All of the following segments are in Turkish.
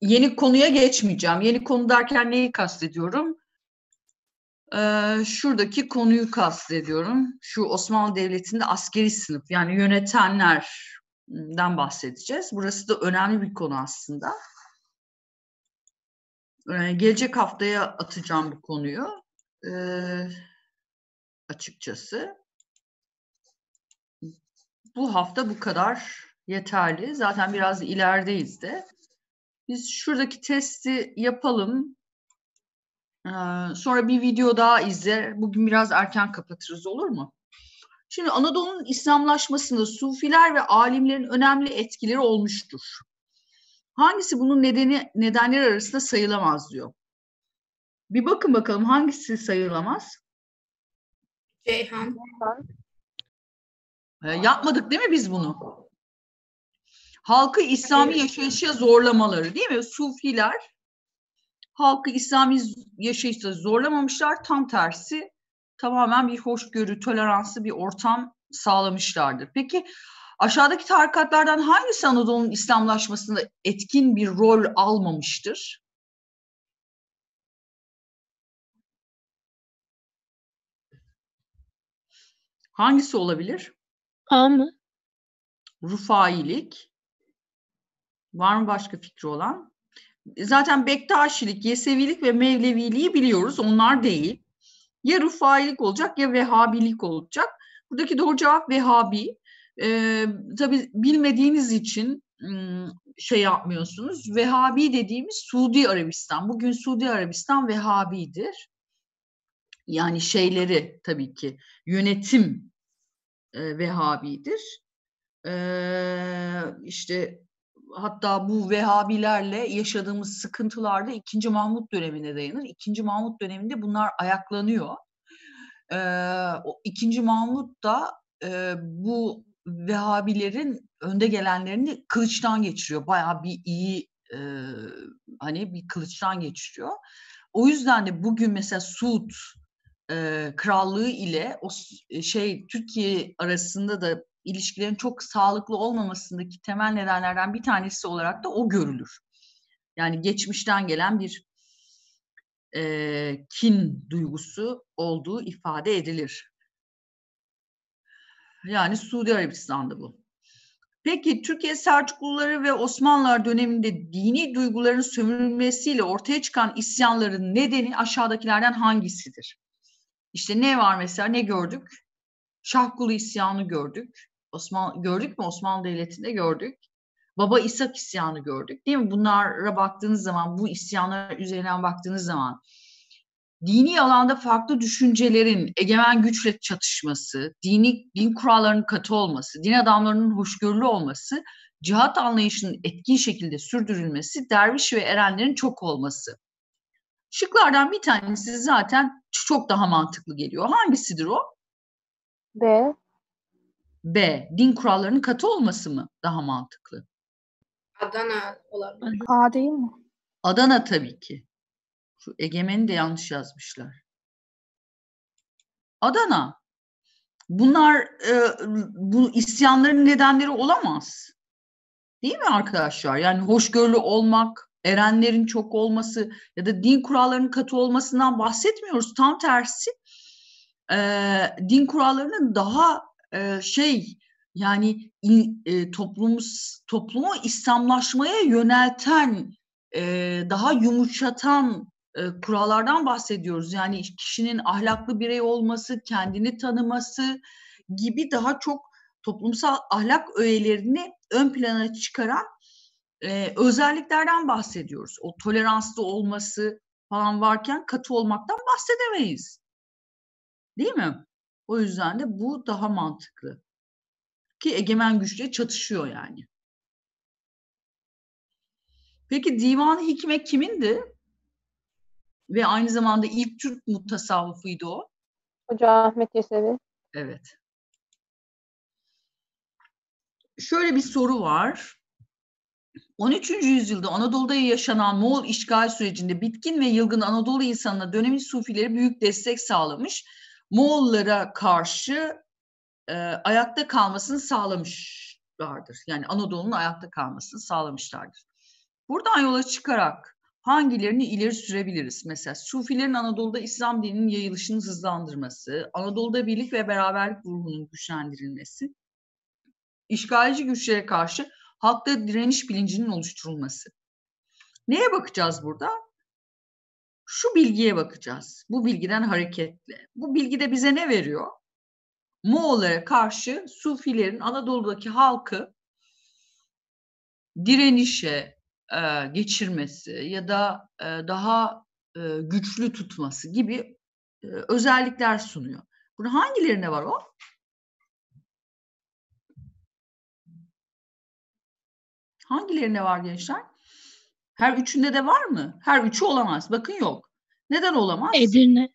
yeni konuya geçmeyeceğim. Yeni konu derken neyi kastediyorum? Ee, şuradaki konuyu kastediyorum. Şu Osmanlı Devleti'nde askeri sınıf yani yönetenlerden bahsedeceğiz. Burası da önemli bir konu aslında. Ee, gelecek haftaya atacağım bu konuyu. Ee, açıkçası. Bu hafta bu kadar yeterli. Zaten biraz ilerideyiz de. Biz şuradaki testi yapalım. Ee, sonra bir video daha izle. Bugün biraz erken kapatırız olur mu? Şimdi Anadolu'nun İslamlaşmasında sufiler ve alimlerin önemli etkileri olmuştur. Hangisi bunun nedeni nedenler arasında sayılamaz diyor. Bir bakın bakalım hangisi sayılamaz? Ceyhan. Ee, yapmadık değil mi biz bunu? halkı İslami yaşayışa zorlamaları değil mi? Sufiler halkı İslami yaşayışa zorlamamışlar. Tam tersi tamamen bir hoşgörü, toleranslı bir ortam sağlamışlardır. Peki aşağıdaki tarikatlardan hangisi Anadolu'nun İslamlaşmasında etkin bir rol almamıştır? Hangisi olabilir? A mı? Rufailik. Var mı başka fikri olan? Zaten Bektaşilik, Yesevilik ve Mevleviliği biliyoruz. Onlar değil. Ya Rufailik olacak ya Vehabilik olacak. Buradaki doğru cevap Vehabi. Ee, tabii bilmediğiniz için ıı, şey yapmıyorsunuz. Vehabi dediğimiz Suudi Arabistan. Bugün Suudi Arabistan Vehabidir. Yani şeyleri tabii ki yönetim e, Vehhabidir. Ee, işte hatta bu Vehhabilerle yaşadığımız sıkıntılarda 2. Mahmut dönemine dayanır. İkinci Mahmut döneminde bunlar ayaklanıyor. E, o 2. Mahmut da e, bu Vehhabilerin önde gelenlerini kılıçtan geçiriyor. Bayağı bir iyi e, hani bir kılıçtan geçiriyor. O yüzden de bugün mesela Suud e, Krallığı ile o e, şey Türkiye arasında da ilişkilerin çok sağlıklı olmamasındaki temel nedenlerden bir tanesi olarak da o görülür. Yani geçmişten gelen bir e, kin duygusu olduğu ifade edilir. Yani Suudi Arabistan'da bu. Peki Türkiye Selçukluları ve Osmanlılar döneminde dini duyguların sömürülmesiyle ortaya çıkan isyanların nedeni aşağıdakilerden hangisidir? İşte ne var mesela ne gördük? Şahkulu isyanı gördük. Osman gördük mü Osmanlı Devleti'nde gördük. Baba İshak isyanı gördük değil mi? Bunlara baktığınız zaman bu isyanlara üzerinden baktığınız zaman dini alanda farklı düşüncelerin egemen güçle çatışması, dini din kurallarının katı olması, din adamlarının hoşgörülü olması, cihat anlayışının etkin şekilde sürdürülmesi, derviş ve erenlerin çok olması. Şıklardan bir tanesi zaten çok daha mantıklı geliyor. Hangisidir o? B. B. Din kurallarının katı olması mı daha mantıklı? Adana olabilir. A değil mi? Adana tabii ki. Şu Egemen'i de yanlış yazmışlar. Adana. Bunlar e, bu isyanların nedenleri olamaz. Değil mi arkadaşlar? Yani hoşgörülü olmak, erenlerin çok olması ya da din kurallarının katı olmasından bahsetmiyoruz. Tam tersi e, din kurallarının daha e, şey yani e, toplumumuz toplumu İslamlaşmaya yönelten e, daha yumuşatan e, kurallardan bahsediyoruz. Yani kişinin ahlaklı birey olması, kendini tanıması gibi daha çok toplumsal ahlak öğelerini ön plana çıkaran e, özelliklerden bahsediyoruz. O toleranslı olması falan varken katı olmaktan bahsedemeyiz. Değil mi? O yüzden de bu daha mantıklı. Ki egemen güçle çatışıyor yani. Peki divan hikme kimindi? Ve aynı zamanda ilk Türk mutasavvıfıydı o. Hoca Ahmet Yesevi. Evet. Şöyle bir soru var. 13. yüzyılda Anadolu'da yaşanan Moğol işgal sürecinde bitkin ve yılgın Anadolu insanına dönemin sufileri büyük destek sağlamış Moğollara karşı e, ayakta kalmasını sağlamışlardır. Yani Anadolu'nun ayakta kalmasını sağlamışlardır. Buradan yola çıkarak hangilerini ileri sürebiliriz? Mesela Sufilerin Anadolu'da İslam dininin yayılışını hızlandırması, Anadolu'da birlik ve beraberlik ruhunun güçlendirilmesi, işgalci güçlere karşı halkta direniş bilincinin oluşturulması. Neye bakacağız burada? şu bilgiye bakacağız. Bu bilgiden hareketle. Bu bilgi de bize ne veriyor? Moğollara karşı Sufilerin Anadolu'daki halkı direnişe e, geçirmesi ya da e, daha e, güçlü tutması gibi e, özellikler sunuyor. Bunun hangilerine var o? Hangilerine var gençler? Her üçünde de var mı? Her üçü olamaz. Bakın yok. Neden olamaz? Edirne.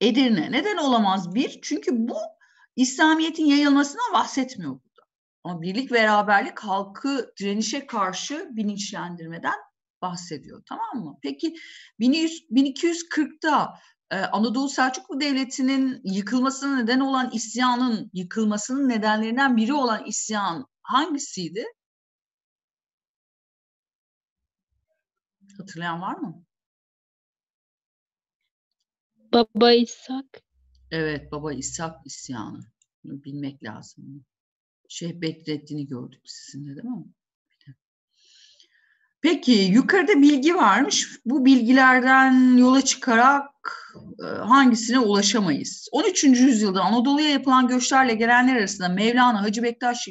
Edirne. Neden olamaz? Bir, çünkü bu İslamiyet'in yayılmasına bahsetmiyor burada. Ama birlik beraberlik halkı direnişe karşı bilinçlendirmeden bahsediyor. Tamam mı? Peki 1240'da e, Anadolu Selçuklu Devleti'nin yıkılmasına neden olan isyanın, yıkılmasının nedenlerinden biri olan isyan hangisiydi? Hatırlayan var mı? Baba İshak. Evet, Baba İshak isyanı. Bunu bilmek lazım. Şey Bedrettin'i gördük sizinle değil mi? Peki yukarıda bilgi varmış. Bu bilgilerden yola çıkarak e, hangisine ulaşamayız? 13. yüzyılda Anadolu'ya yapılan göçlerle gelenler arasında Mevlana, Hacı Bektaş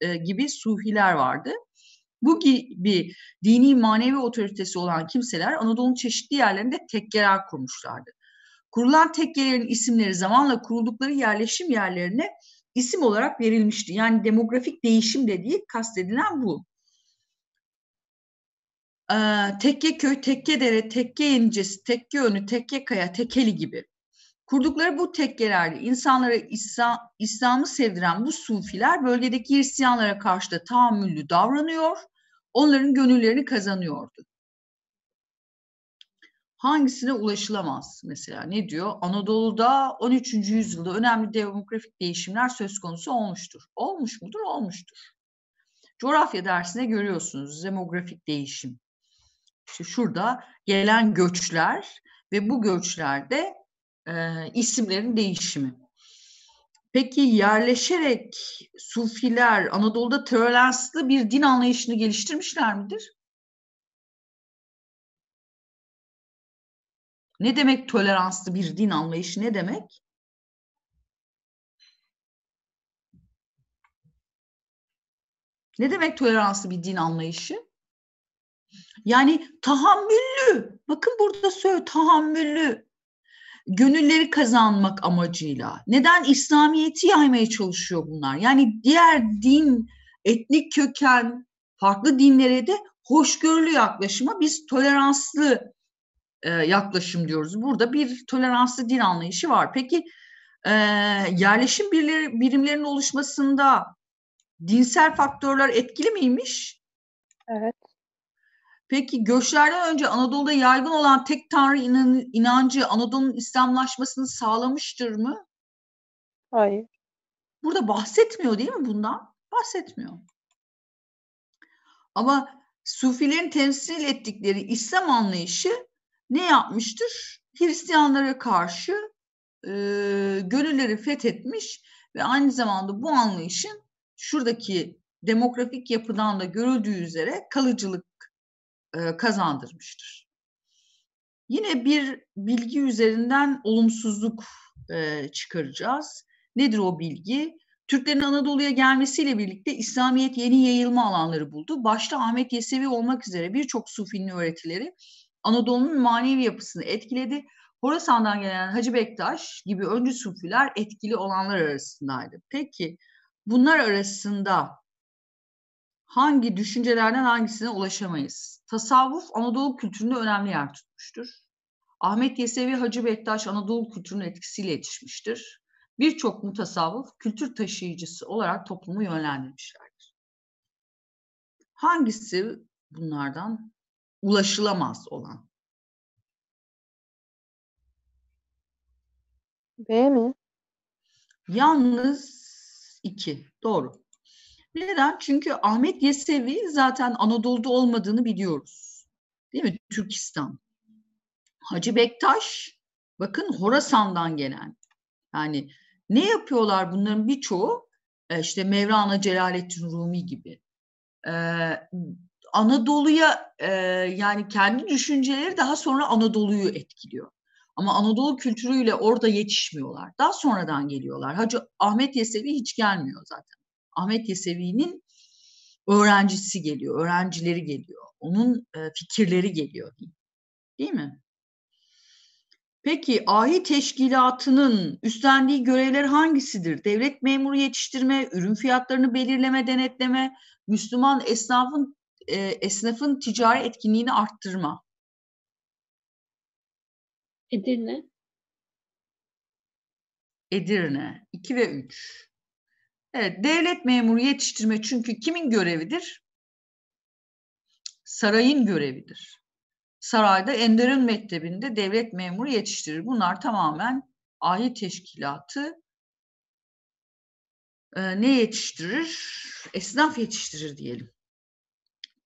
e, gibi sufiler vardı. Bu gibi dini manevi otoritesi olan kimseler Anadolu'nun çeşitli yerlerinde tekkeler kurmuşlardı. Kurulan tekkelerin isimleri zamanla kuruldukları yerleşim yerlerine isim olarak verilmişti. Yani demografik değişim dediği kastedilen bu. Ee, tekke köy, tekke dere, tekke incesi, tekke önü, tekke kaya, tekeli gibi. Kurdukları bu tekkelerde insanlara İslam'ı sevdiren bu sufiler bölgedeki Hristiyanlara karşı da tahammüllü davranıyor, onların gönüllerini kazanıyordu. Hangisine ulaşılamaz mesela ne diyor? Anadolu'da 13. yüzyılda önemli demografik değişimler söz konusu olmuştur. Olmuş mudur? Olmuştur. Coğrafya dersinde görüyorsunuz demografik değişim. İşte şurada gelen göçler ve bu göçlerde e, isimlerin değişimi. Peki yerleşerek Sufiler Anadolu'da toleranslı bir din anlayışını geliştirmişler midir? Ne demek toleranslı bir din anlayışı ne demek? Ne demek toleranslı bir din anlayışı? Yani tahammüllü, bakın burada söyle tahammüllü gönülleri kazanmak amacıyla neden İslamiyet'i yaymaya çalışıyor bunlar? Yani diğer din, etnik köken, farklı dinlere de hoşgörülü yaklaşıma biz toleranslı e, yaklaşım diyoruz. Burada bir toleranslı din anlayışı var. Peki e, yerleşim birleri, birimlerinin oluşmasında dinsel faktörler etkili miymiş? Evet. Peki göçlerden önce Anadolu'da yaygın olan tek tanrı inancı Anadolu'nun İslamlaşmasını sağlamıştır mı? Hayır. Burada bahsetmiyor değil mi bundan? Bahsetmiyor. Ama Sufilerin temsil ettikleri İslam anlayışı ne yapmıştır? Hristiyanlara karşı e, gönülleri fethetmiş ve aynı zamanda bu anlayışın şuradaki demografik yapıdan da görüldüğü üzere kalıcılık e, kazandırmıştır. Yine bir bilgi üzerinden olumsuzluk e, çıkaracağız. Nedir o bilgi? Türklerin Anadolu'ya gelmesiyle birlikte İslamiyet yeni yayılma alanları buldu. Başta Ahmet Yesevi olmak üzere birçok Sufi'nin öğretileri Anadolu'nun manevi yapısını etkiledi. Horasan'dan gelen Hacı Bektaş gibi öncü Sufiler etkili olanlar arasındaydı. Peki bunlar arasında hangi düşüncelerden hangisine ulaşamayız? Tasavvuf Anadolu kültüründe önemli yer tutmuştur. Ahmet Yesevi Hacı Bektaş Anadolu kültürünün etkisiyle yetişmiştir. Birçok mutasavvuf kültür taşıyıcısı olarak toplumu yönlendirmişlerdir. Hangisi bunlardan ulaşılamaz olan? B mi? Yalnız iki. Doğru. Neden? Çünkü Ahmet Yesevi zaten Anadolu'da olmadığını biliyoruz. Değil mi? Türkistan. Hacı Bektaş bakın Horasan'dan gelen. Yani ne yapıyorlar bunların birçoğu? E, işte Mevran'a Celaleddin Rumi gibi. E, Anadolu'ya e, yani kendi düşünceleri daha sonra Anadolu'yu etkiliyor. Ama Anadolu kültürüyle orada yetişmiyorlar. Daha sonradan geliyorlar. Hacı Ahmet Yesevi hiç gelmiyor zaten. Ahmet Yesevi'nin öğrencisi geliyor, öğrencileri geliyor. Onun e, fikirleri geliyor. Değil mi? Peki ahi teşkilatının üstlendiği görevler hangisidir? Devlet memuru yetiştirme, ürün fiyatlarını belirleme, denetleme, Müslüman esnafın e, esnafın ticari etkinliğini arttırma. Edirne. Edirne 2 ve 3. Evet, devlet memuru yetiştirme çünkü kimin görevidir? Sarayın görevidir. Sarayda Enderun Mektebi'nde devlet memuru yetiştirir. Bunlar tamamen ahi teşkilatı e, ne yetiştirir? Esnaf yetiştirir diyelim.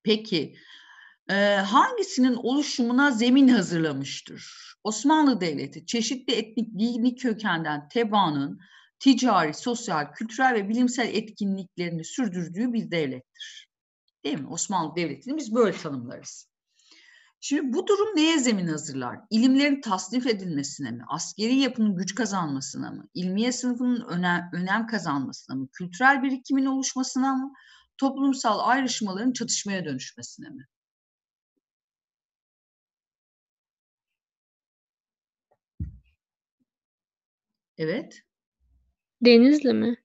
Peki e, hangisinin oluşumuna zemin hazırlamıştır? Osmanlı Devleti çeşitli etnik dini kökenden tebaanın ticari, sosyal, kültürel ve bilimsel etkinliklerini sürdürdüğü bir devlettir. Değil mi? Osmanlı Devleti'ni biz böyle tanımlarız. Şimdi bu durum neye zemin hazırlar? İlimlerin tasnif edilmesine mi? Askeri yapının güç kazanmasına mı? İlmiye sınıfının önem, önem kazanmasına mı? Kültürel birikimin oluşmasına mı? Toplumsal ayrışmaların çatışmaya dönüşmesine mi? Evet. Denizli mi?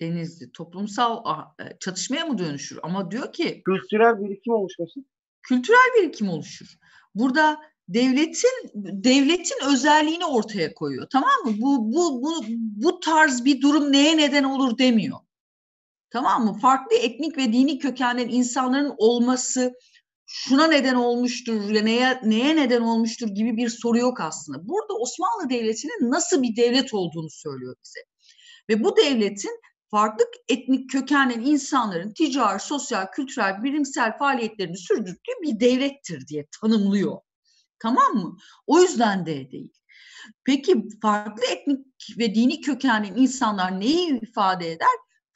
Denizli toplumsal ah, e, çatışmaya mı dönüşür? Ama diyor ki Kültürel birikim oluşması. kültürel birikim oluşur. Burada devletin devletin özelliğini ortaya koyuyor. Tamam mı? Bu bu bu bu tarz bir durum neye neden olur demiyor. Tamam mı? Farklı etnik ve dini kökenlerin insanların olması, şuna neden olmuştur ya neye, neye neden olmuştur gibi bir soru yok aslında. Burada Osmanlı Devleti'nin nasıl bir devlet olduğunu söylüyor bize. Ve bu devletin farklı etnik kökenli insanların ticari, sosyal, kültürel, bilimsel faaliyetlerini sürdürdüğü bir devlettir diye tanımlıyor. Tamam mı? O yüzden de değil. Peki farklı etnik ve dini kökenli insanlar neyi ifade eder?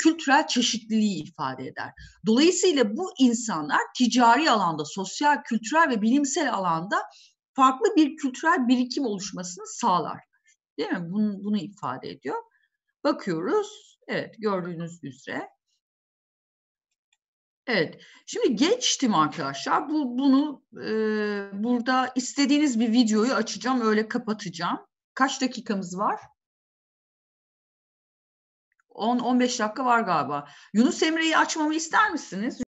kültürel çeşitliliği ifade eder. Dolayısıyla bu insanlar ticari alanda, sosyal, kültürel ve bilimsel alanda farklı bir kültürel birikim oluşmasını sağlar. Değil mi? Bunu, bunu ifade ediyor. Bakıyoruz. Evet gördüğünüz üzere. Evet. Şimdi geçtim arkadaşlar. Bu, bunu e, burada istediğiniz bir videoyu açacağım. Öyle kapatacağım. Kaç dakikamız var? 10-15 dakika var galiba. Yunus Emre'yi açmamı ister misiniz?